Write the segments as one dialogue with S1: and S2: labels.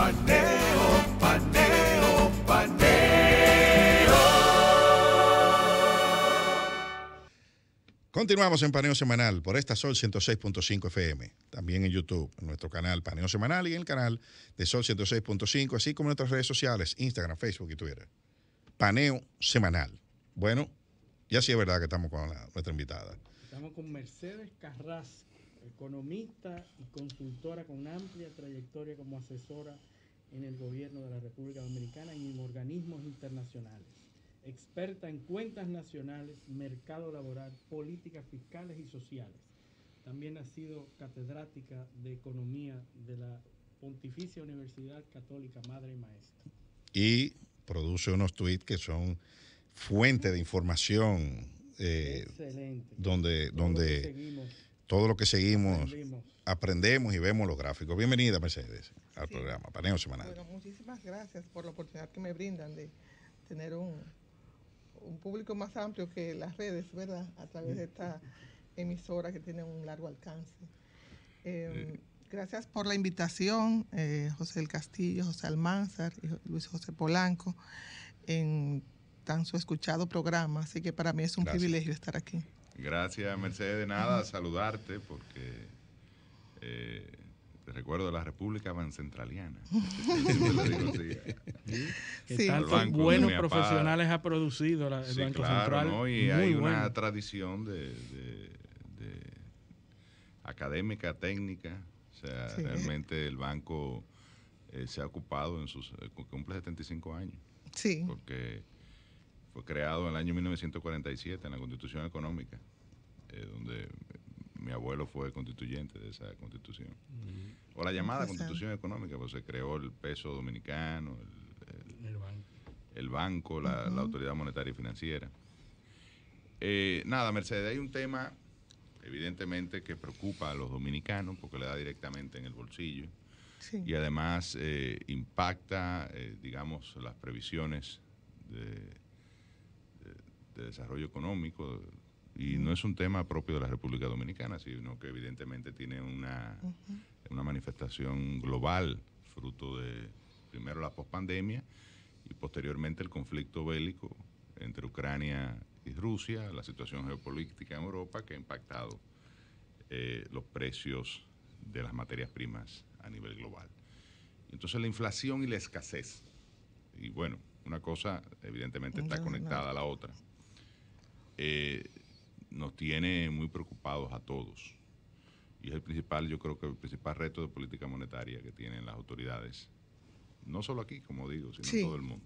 S1: paneo, paneo, paneo. Continuamos en Paneo Semanal por esta Sol 106.5 FM, también en YouTube, en nuestro canal Paneo Semanal y en el canal de Sol 106.5, así como en nuestras redes sociales, Instagram, Facebook y Twitter. Paneo Semanal. Bueno, ya sí es verdad que estamos con nuestra invitada. Estamos con Mercedes Carrasco economista y consultora con amplia trayectoria como asesora en el gobierno de la República Dominicana y en organismos internacionales, experta en cuentas nacionales, mercado laboral, políticas fiscales y sociales. También ha sido catedrática de economía de la Pontificia Universidad Católica Madre y Maestra. Y produce unos tweets que son fuente de información eh, donde, donde todo lo que seguimos aprendemos y vemos los gráficos. Bienvenida, Mercedes, al programa Paneo Semanal. Bueno,
S2: muchísimas gracias por la oportunidad que me brindan de tener un, público más amplio que las redes, ¿verdad? A través de esta emisora que tiene un largo alcance. Em, gracias por la invitación, eh, José del Castillo, José Almanzar y Luis José Polanco, en tan su escuchado programa. Así que para mí es un privilegio estar aquí.
S3: Gracias, Mercedes. De nada, saludarte porque eh, te recuerdo de la República Bancentraliana. sí. buenos profesionales ha producido el Banco Central. Y hay una tradición de, académica, técnica. O sea, realmente el banco eh, se ha ocupado en sus. Eh, cumple 75 años. Sí. Porque fue creado en el año 1947 en la Constitución Económica. Eh, donde mi abuelo fue constituyente de esa constitución. Mm. O la llamada constitución económica, pues se creó el peso dominicano, el, banco, la, autoridad monetaria y financiera. Eh, nada, Mercedes, hay un tema evidentemente que preocupa a los dominicanos porque le da directamente en el bolsillo y además eh, impacta, digamos, las previsiones de desarrollo económico y no es un tema propio de la República Dominicana, sino que evidentemente tiene una, manifestación global, fruto de primero la pospandemia y posteriormente el conflicto bélico entre Ucrania y Rusia, la situación geopolítica en Europa que ha impactado eh, los precios de las materias primas a nivel global. Entonces la inflación y la escasez. Y bueno, una cosa evidentemente está conectada a la otra. Eh, nos tiene muy preocupados a todos. Y es el principal, yo creo que el principal reto de política monetaria que tienen las autoridades. No solo aquí, como digo, sino en todo el mundo.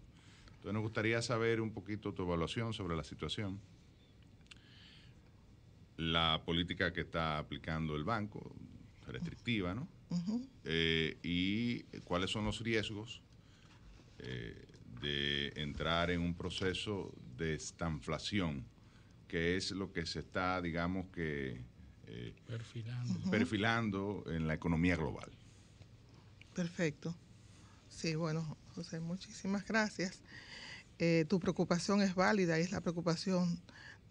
S3: Entonces nos gustaría saber un poquito tu evaluación sobre la situación, la política que está aplicando el banco, restrictiva, ¿no? Eh, y cuáles son los riesgos eh, de entrar en un proceso de estanflación que es lo que se está, digamos que... Eh, perfilando. en la economía global.
S2: Perfecto. Sí, bueno, José, muchísimas gracias. Eh, tu preocupación es válida y es la preocupación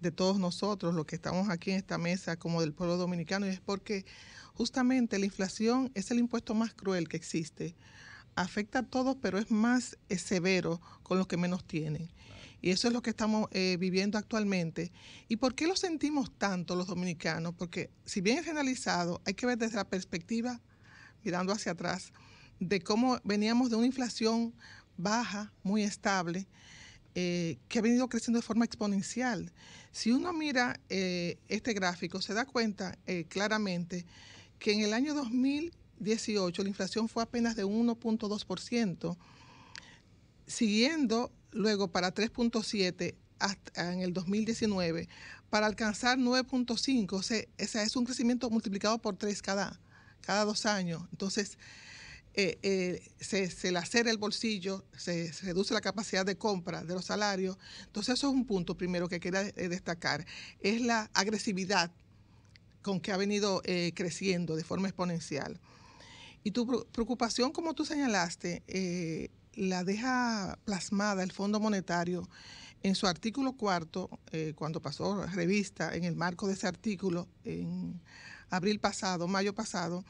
S2: de todos nosotros, los que estamos aquí en esta mesa, como del pueblo dominicano, y es porque justamente la inflación es el impuesto más cruel que existe. Afecta a todos, pero es más eh, severo con los que menos tienen. Y eso es lo que estamos eh, viviendo actualmente. ¿Y por qué lo sentimos tanto los dominicanos? Porque si bien es generalizado, hay que ver desde la perspectiva, mirando hacia atrás, de cómo veníamos de una inflación baja, muy estable, eh, que ha venido creciendo de forma exponencial. Si uno mira eh, este gráfico, se da cuenta claramente que en el año 2018 la inflación fue apenas de 1.2%, siguiendo luego para 3.7 en el 2019 para alcanzar 9.5. es un crecimiento multiplicado por 3 cada, cada dos años. Entonces, eh, eh, se, se lacera el bolsillo, se, reduce la capacidad de compra de los salarios. Entonces, eso es un punto primero que quería eh, destacar. Es la agresividad con que ha venido creciendo de forma exponencial. Y tu preocupación, como tú señalaste, la deja plasmada el Fondo Monetario en su artículo cuarto, eh, cuando pasó revista, en el marco de ese artículo, en abril pasado, mayo pasado,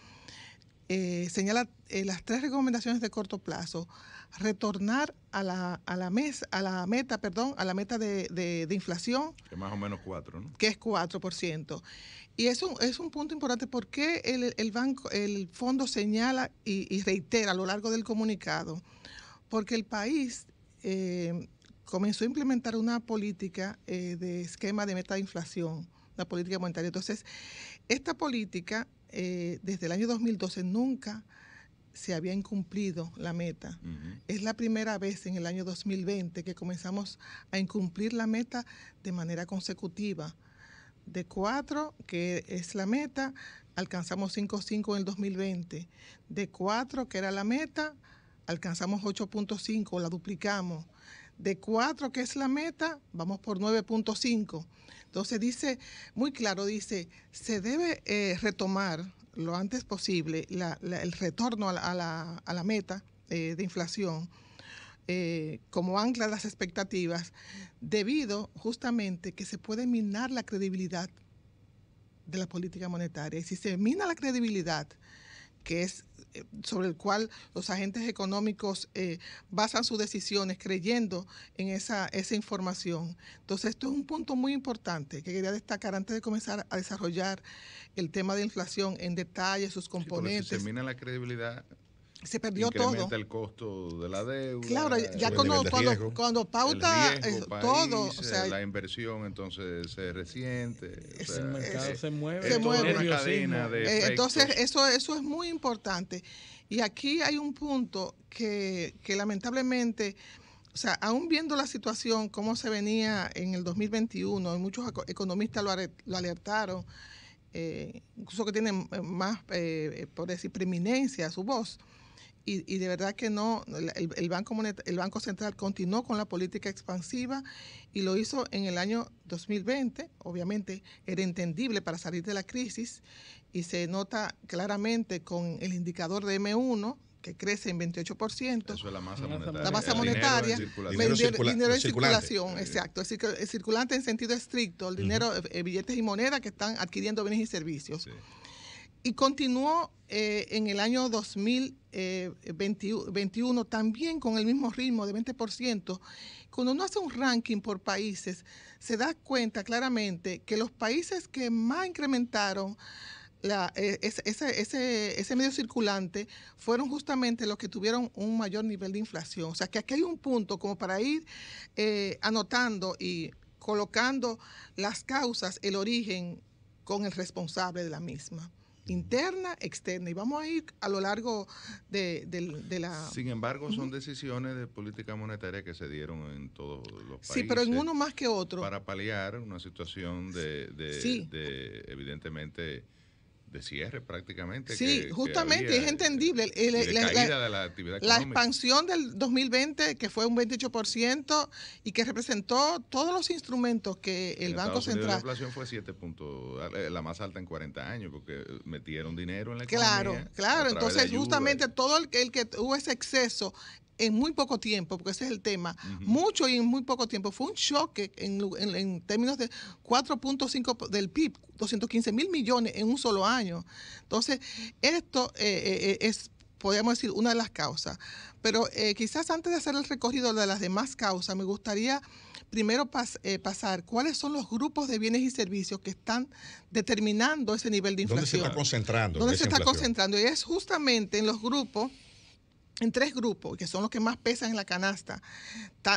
S2: eh, señala eh, las tres recomendaciones de corto plazo. Retornar a la, a la, a la meta, perdón, a la meta de, inflación.
S3: Que más o menos cuatro ¿no?
S2: Que es 4%. Y eso es un punto importante. porque el, banco, el fondo señala y reitera a lo largo del comunicado porque el país eh, comenzó a implementar una política eh, de esquema de meta de inflación, la política monetaria. Entonces, esta política eh, desde el año 2012 nunca se había incumplido la meta. Es la primera vez en el año 2020 que comenzamos a incumplir la meta de manera consecutiva. De cuatro, que es la meta, alcanzamos 5.5 en el 2020. De cuatro, que era la meta, alcanzamos 8.5, la duplicamos. De 4, que es la meta, vamos por 9.5. Entonces dice, muy claro, dice, se debe eh, retomar lo antes posible el retorno a la, meta eh, de inflación eh, como ancla las expectativas, debido justamente que se puede minar la credibilidad de la política monetaria. Y si se mina la credibilidad, que es eh, sobre el cual los agentes económicos eh, basan sus decisiones creyendo en esa, esa información. Entonces, esto es un punto muy importante que quería destacar antes de comenzar a desarrollar el tema de inflación en detalle, sus componentes.
S3: Sí, la credibilidad,
S2: se perdió todo.
S3: el costo de la deuda. Claro, ya cuando, pauta eh, todo. Eh, la inversión entonces se resiente. el mercado eh, se mueve. entonces,
S2: eso, eso es muy importante. Y aquí hay un punto que, que lamentablemente, o sea, aún viendo la situación, cómo se venía en el 2021, muchos economistas lo alertaron, incluso que tienen más, por decir, preeminencia su voz y, de verdad que no, el, Banco el Banco Central continuó con la política expansiva y lo hizo en el año 2020, obviamente era entendible para salir de la crisis y se nota claramente con el indicador de M1 que crece en 28%. Eso es la masa monetaria. La monetaria, el dinero, en circulación, exacto. El, circulante en sentido estricto, el dinero, eh, eh, billetes y monedas que están adquiriendo bienes y servicios. Sí. Y continuó eh, en el año 2021 eh, también con el mismo ritmo de 20%. Cuando uno hace un ranking por países, se da cuenta claramente que los países que más incrementaron eh, ese, medio circulante fueron justamente los que tuvieron un mayor nivel de inflación. O sea que aquí hay un punto como para ir anotando y colocando las causas, el origen con el responsable de la misma interna, externa, y vamos a ir a lo largo de, la... Sin
S3: embargo, son decisiones de política monetaria que se dieron en todos los países. Sí, pero en uno más que otro. Para paliar una situación de, de evidentemente, de cierre prácticamente. Sí, justamente es
S2: entendible. la, expansión del 2020, que fue un 28% y que representó todos los instrumentos que el Banco Central. la
S3: inflación fue 7 puntos, la más alta en 40 años, porque metieron dinero en la claro, economía. Claro, claro. Entonces, justamente
S2: todo el, que hubo ese exceso en muy poco tiempo, porque ese es el tema, mucho y en muy poco tiempo. Fue un choque en, en términos de 4.5 del PIB, 215 mil millones en un solo año. Entonces, esto eh, eh, eh, es, podríamos decir, una de las causas. Pero quizás antes de hacer el recorrido de las demás causas, me gustaría primero pasar cuáles son los grupos de bienes y servicios que están determinando ese nivel de inflación. ¿Dónde se está concentrando? ¿Dónde se está concentrando? Y es justamente en los grupos en tres grupos, que son los que más pesan en la canasta,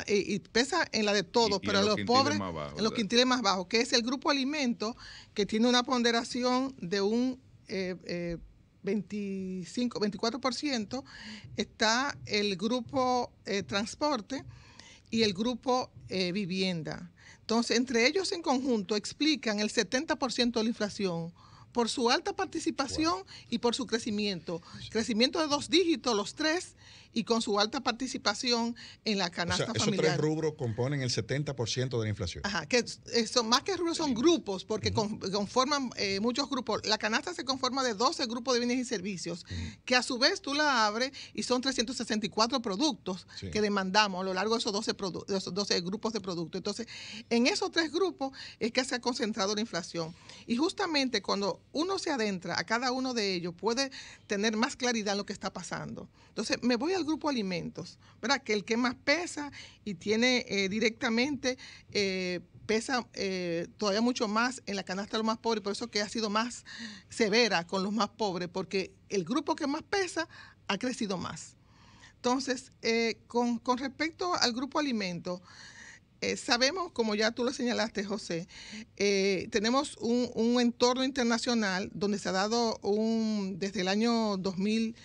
S2: eh, y, pesa en la de todos, pero los, pobres, en los quintiles más bajos, que es el grupo alimento que tiene una ponderación de un 25, eh, 24%, eh, está el grupo transporte y el grupo vivienda. Entonces, entre ellos en conjunto explican el 70% de la inflación por su alta participación y por su crecimiento. Crecimiento de dos dígitos, los tres, y con su alta participación en la canasta o sea, tres
S1: rubros componen el 70% de la inflación.
S2: Ajá, que son más que rubros, son grupos, porque conforman eh, muchos grupos. La canasta se conforma de 12 grupos de bienes y servicios, que a su vez tú la abres y son 364 productos que demandamos a lo largo de esos 12, de esos 12 grupos de productos. Entonces, en esos tres grupos es que se ha concentrado la inflación. Y justamente cuando uno se adentra a cada uno de ellos, puede tener más claridad en lo que está pasando. Entonces, me voy al grupo alimentos, ¿verdad? Que el que más pesa y tiene eh, directamente, eh, pesa eh, todavía mucho más en la canasta de los más pobres, por eso que ha sido más severa con los más pobres, porque el grupo que más pesa ha crecido más. Entonces, con, respecto al grupo alimentos, sabemos, como ya tú lo señalaste, José, tenemos un, un, entorno internacional donde se ha dado un, desde el año 2000,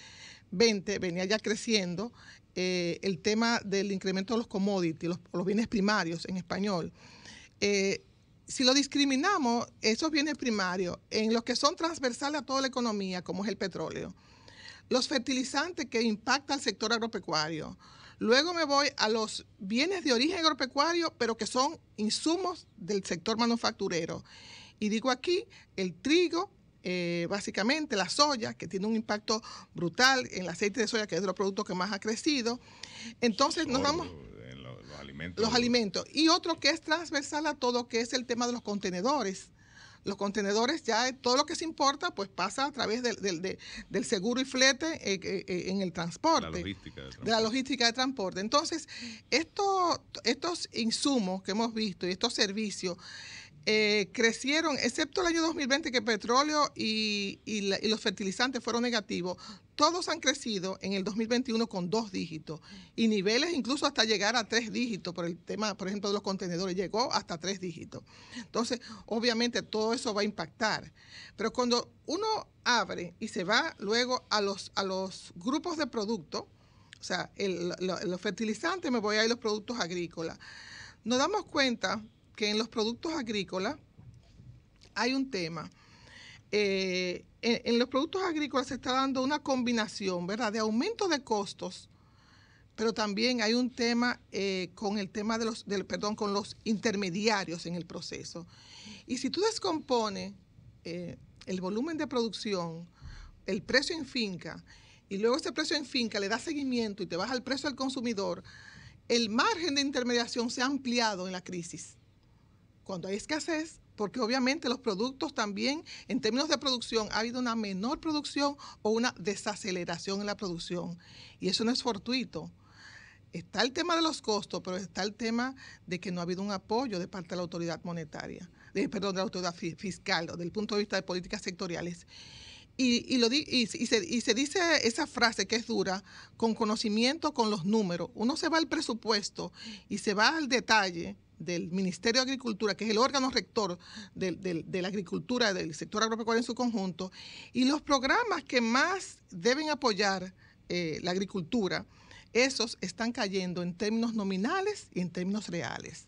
S2: 20 venía ya creciendo eh, el tema del incremento de los commodities, los, bienes primarios en español. Eh, si lo discriminamos, esos bienes primarios, en los que son transversales a toda la economía, como es el petróleo, los fertilizantes que impactan al sector agropecuario, luego me voy a los bienes de origen agropecuario, pero que son insumos del sector manufacturero. Y digo aquí el trigo, eh, básicamente la soya, que tiene un impacto brutal en el aceite de soya, que es de los productos que más ha crecido. Entonces nos vamos... Los, alimentos. Y otro que es transversal a todo, que es el tema de los contenedores los contenedores ya todo lo que se importa pues pasa a través del, del, seguro y flete eh, eh, en el transporte, de la logística de transporte. Entonces, estos estos insumos que hemos visto y estos servicios eh, crecieron, excepto el año 2020 que petróleo y, y, los fertilizantes fueron negativos, todos han crecido en el 2021 con dos dígitos y niveles incluso hasta llegar a tres dígitos por el tema, por ejemplo, de los contenedores, llegó hasta tres dígitos. Entonces, obviamente todo eso va a impactar. Pero cuando uno abre y se va luego a los, a los grupos de productos, o sea, los fertilizantes, me voy a ir los productos agrícolas, nos damos cuenta en los productos agrícolas hay un tema. Eh, en, los productos agrícolas se está dando una combinación, ¿verdad?, de aumento de costos, pero también hay un tema eh, con el tema de los, del, perdón, con los intermediarios en el proceso. Y si tú descompones eh, el volumen de producción, el precio en finca, y luego ese precio en finca le da seguimiento y te baja el precio al consumidor, el margen de intermediación se ha ampliado en la crisis cuando hay escasez, porque obviamente los productos también, en términos de producción, ha habido una menor producción o una desaceleración en la producción. Y eso no es fortuito. Está el tema de los costos, pero está el tema de que no ha habido un apoyo de parte de la autoridad monetaria, de, eh, perdón, de la autoridad fiscal, o del punto de vista de políticas sectoriales. y, se, dice esa frase que es dura, con conocimiento, con los números. Uno se va al presupuesto y se va al detalle del Ministerio de Agricultura, que es el órgano rector de, la agricultura, del sector agropecuario en su conjunto, y los programas que más deben apoyar eh, la agricultura, esos están cayendo en términos nominales y en términos reales.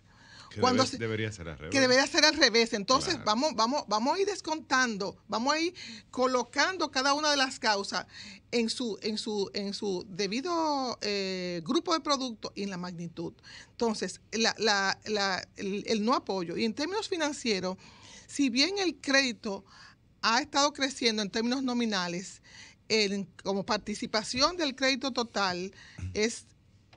S2: Que
S3: debería ser al revés. Que debería
S2: ser al revés. Entonces, vamos, vamos, vamos a ir descontando, vamos a ir colocando cada una de las causas en su, en su, en su debido eh, grupo de producto y en la magnitud. Entonces, el, no apoyo. Y en términos financieros, si bien el crédito ha estado creciendo en términos nominales, como participación del crédito total es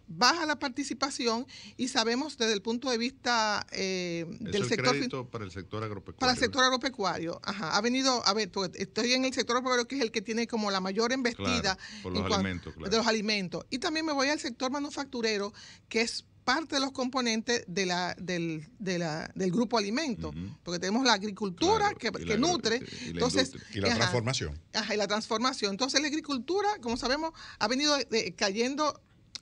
S2: baja la participación y sabemos desde el punto de vista eh, del sector
S3: para el sector agropecuario. Para el
S2: sector agropecuario, ajá, ha venido, a ver, estoy en el sector agropecuario que es el que tiene como la mayor embestida de los alimentos. Y también me voy al sector manufacturero que es parte de los componentes de la, del, del grupo alimento, porque tenemos la agricultura que, nutre. Y entonces, la transformación. Ajá, y la transformación. Entonces la agricultura, como sabemos, ha venido eh, cayendo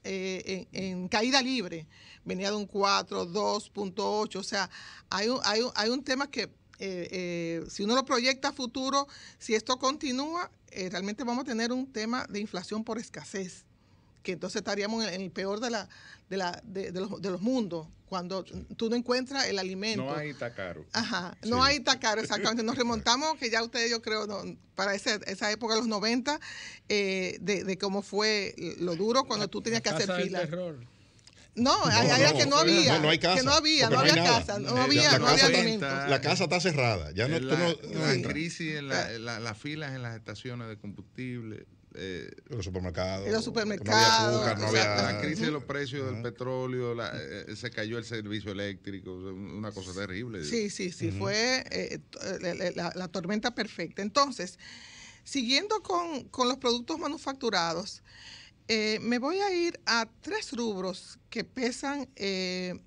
S2: eh, en, caída libre, venía de un 4, 2.8, o sea, hay un, hay hay un tema que eh, eh, si uno lo proyecta a futuro, si esto continúa, realmente vamos a tener un tema de inflación por escasez que entonces estaríamos en, el peor de, la, de, la, de, los, de los mundos, cuando tú no encuentras el alimento. No hay tacaro. Ajá, no hay tacaro, exactamente. Nos remontamos, que ya ustedes, yo creo, para esa época de los 90, eh, de, de, cómo fue lo duro cuando tú tenías que hacer fila. Terror. No, no, allá que no había. hay casa. Que no había, no, había casa. No había, la, casa había está, la casa
S1: está cerrada. Ya la,
S3: crisis, en la, en las filas en las estaciones de combustible. Eh, los supermercados. En los supermercados. No La crisis de los precios del petróleo, eh, eh, se cayó el servicio eléctrico, una cosa terrible. Sí, sí, sí, fue
S2: la, tormenta perfecta. Entonces, siguiendo con, con los productos manufacturados, me voy a ir a tres rubros que pesan en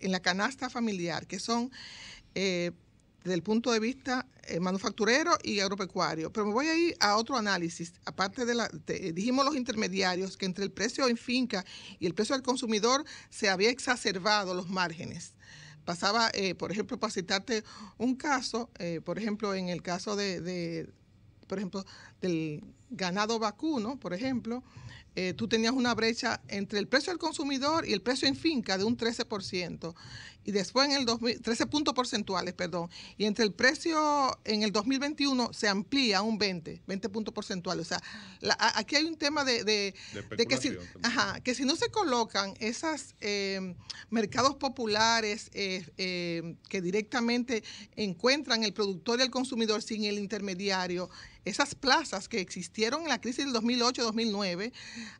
S2: la canasta familiar, que son desde el punto de vista eh, manufacturero y agropecuario. Pero me voy a ir a otro análisis, aparte de la, eh, dijimos los intermediarios, que entre el precio en finca y el precio del consumidor se había exacerbado los márgenes. Pasaba, eh, por ejemplo, para citarte un caso, por ejemplo, en el caso de, por ejemplo, del ganado vacuno, por ejemplo, tú tenías una brecha entre el precio del consumidor y el precio en finca de un 13% y después en el 2013 13 puntos porcentuales, perdón, y entre el precio en el 2021 se amplía un 20, 20 puntos porcentuales. O sea, aquí hay un tema de, que, si, que si no se colocan esos eh, mercados populares eh, eh, que directamente encuentran el productor y el consumidor sin el intermediario, esas plazas que existieron en la crisis del 2008-2009,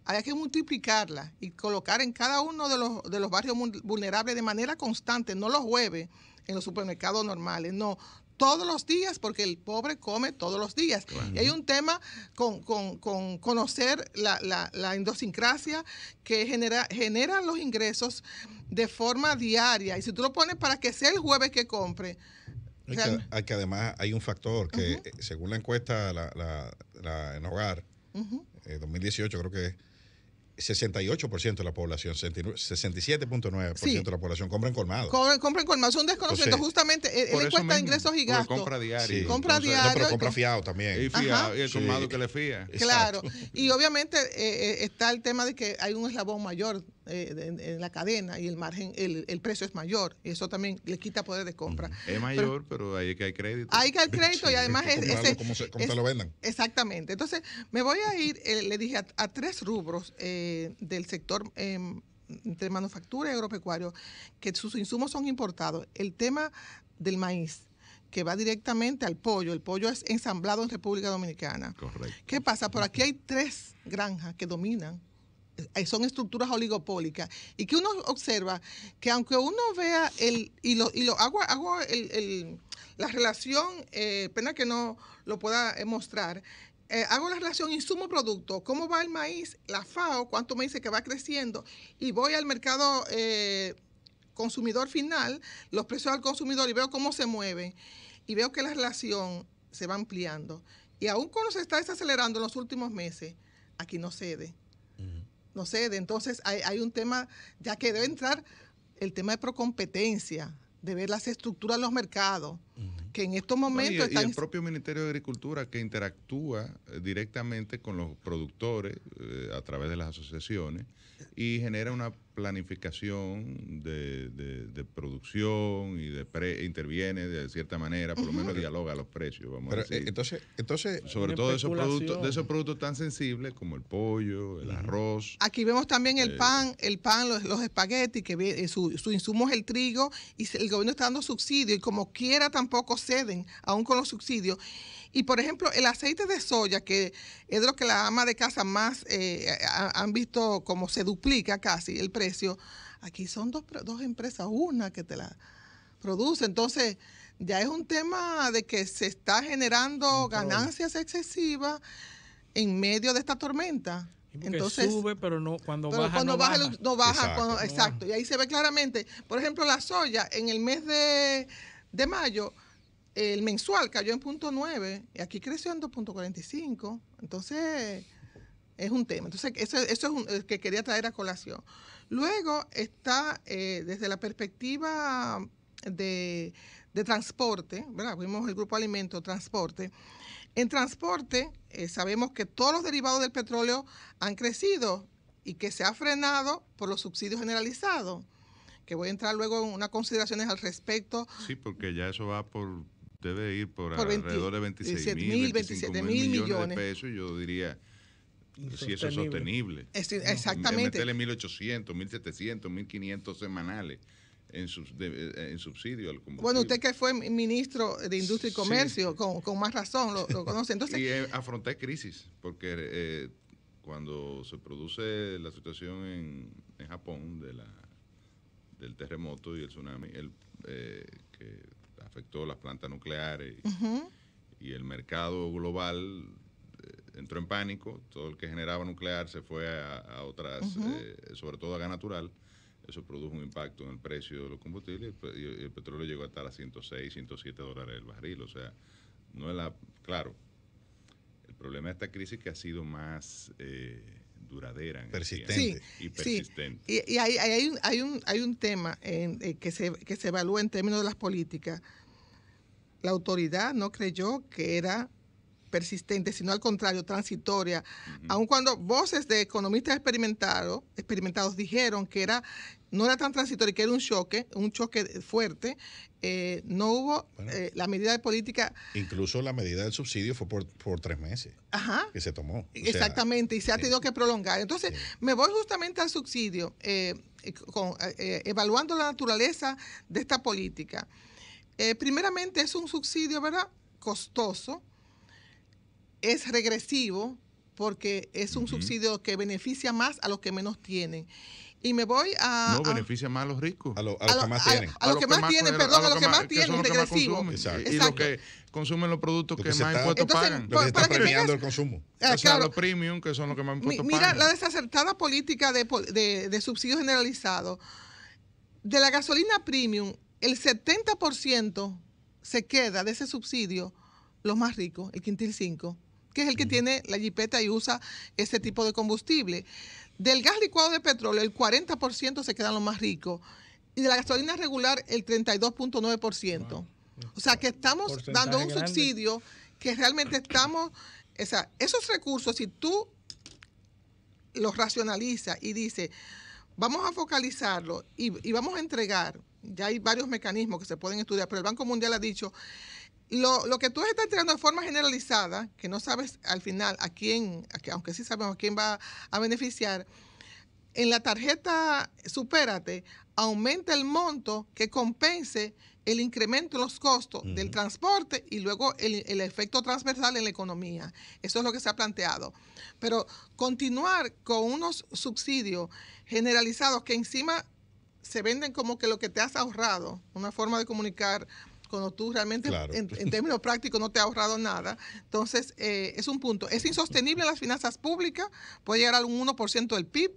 S2: hay que multiplicarlas y colocar en cada uno de los, de los barrios vulnerables de manera constante no los jueves en los supermercados normales, no, todos los días, porque el pobre come todos los días. Y hay un tema con, con, conocer la, la, idiosincrasia que genera, generan los ingresos de forma diaria. Y si tú lo pones para que sea el jueves que compre.
S1: Hay que, además hay un factor que, eh, según la encuesta la, la, en hogar, 2018 eh, creo que 68% de la población, 67.9% de la población compra en colmado.
S2: Compra, en colmado, es un desconocimiento justamente. Eh, él, cuesta ingresos gigantes Compra diario. Compra diario. pero compra
S1: fiado también. Y, el colmado que le fía. Claro.
S2: Y obviamente eh, eh, está el tema de que hay un eslabón mayor eh, en, la cadena y el margen, el, precio es mayor. Y eso también le quita poder de compra. Mm, es mayor,
S3: pero, ahí hay que hay crédito.
S2: Hay que hay crédito y además es. como, se, lo vendan. Exactamente. Entonces, me voy a ir, eh, le dije, a, tres rubros eh, del sector em, entre manufactura y agropecuario, que sus insumos son importados. El tema del maíz, que va directamente al pollo. El pollo es ensamblado en República Dominicana. Correcto. ¿Qué pasa? Por aquí hay tres granjas que dominan eh, son estructuras oligopólicas y que uno observa que aunque uno vea el y lo, y lo hago, hago el, la relación eh, pena que no lo pueda eh, mostrar hago la relación insumo-producto, cómo va el maíz, la FAO, cuánto me dice que va creciendo, y voy al mercado consumidor final, los precios al consumidor, y veo cómo se mueven, y veo que la relación se va ampliando. Y aún cuando se está desacelerando en los últimos meses, aquí no cede no sé, de entonces hay, hay un tema, ya que debe entrar el tema de procompetencia, de ver las estructuras de los mercados, que en estos momentos... y, el propio
S3: Ministerio de Agricultura que interactúa eh, directamente con los productores eh, a través de las asociaciones y genera una planificación de, de, producción y de pre, interviene de cierta manera, por lo menos dialoga los precios, vamos a eh, decir. Entonces, entonces sobre todo de esos productos, de esos productos tan sensibles como el pollo, el arroz.
S2: Aquí vemos también el eh, pan, el pan, los, los espaguetis, que eh, su, su, insumo es el trigo, y el gobierno está dando subsidio, y como quiera tampoco ceden, aún con los subsidios. Y por ejemplo, el aceite de soya, que es de lo que la ama de casa más eh, han visto como se duplica casi el precio, aquí son dos, dos empresas, una que te la produce. Entonces, ya es un tema de que se está generando ganancias excesivas en medio de esta tormenta. Entonces sube,
S1: pero no cuando baja. no baja, no baja exacto,
S2: Y ahí se ve claramente, por ejemplo, la soya en el mes de, de mayo el mensual cayó en punto 9 y aquí creció en 2.45. Entonces, es un tema. Entonces, eso, eso es lo que quería traer a colación. Luego está eh, desde la perspectiva de, transporte, ¿verdad? Vimos el grupo alimento, transporte. En transporte, eh, sabemos que todos los derivados del petróleo han crecido y que se ha frenado por los subsidios generalizados que voy a entrar luego en unas consideraciones al respecto.
S3: Sí, porque ya eso va por debe ir por, alrededor de 26 mil, 27 mil millones, de pesos, yo diría
S2: si eso es sostenible. exactamente. Meterle
S3: 1.800, 1.700, 1.500 semanales eh, en, subsidio al combustible. Bueno,
S2: usted que fue ministro de Industria y Comercio, con, más razón, lo, conoce. Entonces, y eh,
S3: afrontar crisis, porque eh, cuando se produce la situación en, Japón de la, del terremoto y el tsunami, el, afectó las plantas nucleares y el mercado global eh, entró en pánico, todo el que generaba nuclear se fue a, otras, eh, sobre todo a gas natural, eso produjo un impacto en el precio de los combustibles y pues, el, petróleo llegó a estar a 106, 107 dólares el barril, o sea, no es la, claro, el problema de esta crisis que ha sido más... Eh, duradera persistente. y persistente.
S2: Y, hay, hay, un, hay, un, hay un tema en, eh, que, se, que se evalúa en términos de las políticas. La autoridad no creyó que era persistente, sino al contrario, transitoria, aun cuando voces de economistas experimentados, experimentados dijeron que era no era tan transitorio, que era un choque, un choque fuerte, eh, no hubo eh, la medida de política.
S1: Incluso la medida del subsidio fue por, tres meses Ajá, que se tomó. exactamente,
S2: y se ha tenido eh, que prolongar. Entonces, me voy justamente al subsidio, evaluando la naturaleza de esta política. primeramente, es un subsidio, ¿verdad? Costoso es regresivo porque es un subsidio que beneficia más a los que menos tienen. Y me voy a. No,
S3: beneficia más a los ricos. A, los que más tienen. A, los que, más tienen, perdón, a los que más tienen, regresivo. Y los que consumen los productos que, más impuestos pagan. Lo que está premiando el consumo. Ah, ah los premium, que son los que más impuestos Mira la
S2: desacertada política de, de, de subsidios generalizados. De la gasolina premium, el 70% se queda de ese subsidio los más ricos, el quintil 5 que es el que tiene la jipeta y usa ese tipo de combustible. Del gas licuado de petróleo, el 40% se quedan los más ricos. Y de la gasolina regular, el 32.9%. O sea que estamos dando un subsidio que realmente estamos... esos recursos, si tú los racionalizas y dices, vamos a focalizarlo y vamos a entregar, ya hay varios mecanismos que se pueden estudiar, pero el Banco Mundial ha dicho lo, que tú estás tirando de forma generalizada, que no sabes al final a quién, aunque sí sabemos a quién va a beneficiar, en la tarjeta Supérate aumenta el monto que compense el incremento en los costos del transporte y luego el, el, efecto transversal en la economía. Eso es lo que se ha planteado. Pero continuar con unos subsidios generalizados que encima se venden como que lo que te has ahorrado, una forma de comunicar cuando tú realmente en, términos prácticos no te ha ahorrado nada. Entonces, eh, es un punto. Es insostenible las finanzas públicas, puede llegar a un 1% del PIB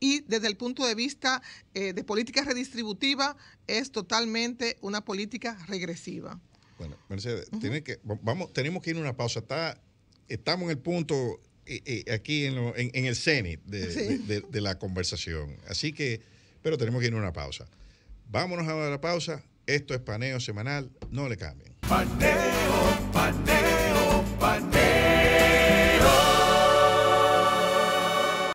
S2: y desde el punto de vista eh, de política redistributiva es totalmente una política regresiva.
S1: Bueno, Mercedes, tiene que, vamos, tenemos que ir a una pausa. Está, estamos en el punto eh, aquí en, el cenit de, la conversación. Así que, pero tenemos que ir a una pausa. Vámonos a la pausa esto es paneo semanal, no le cambien.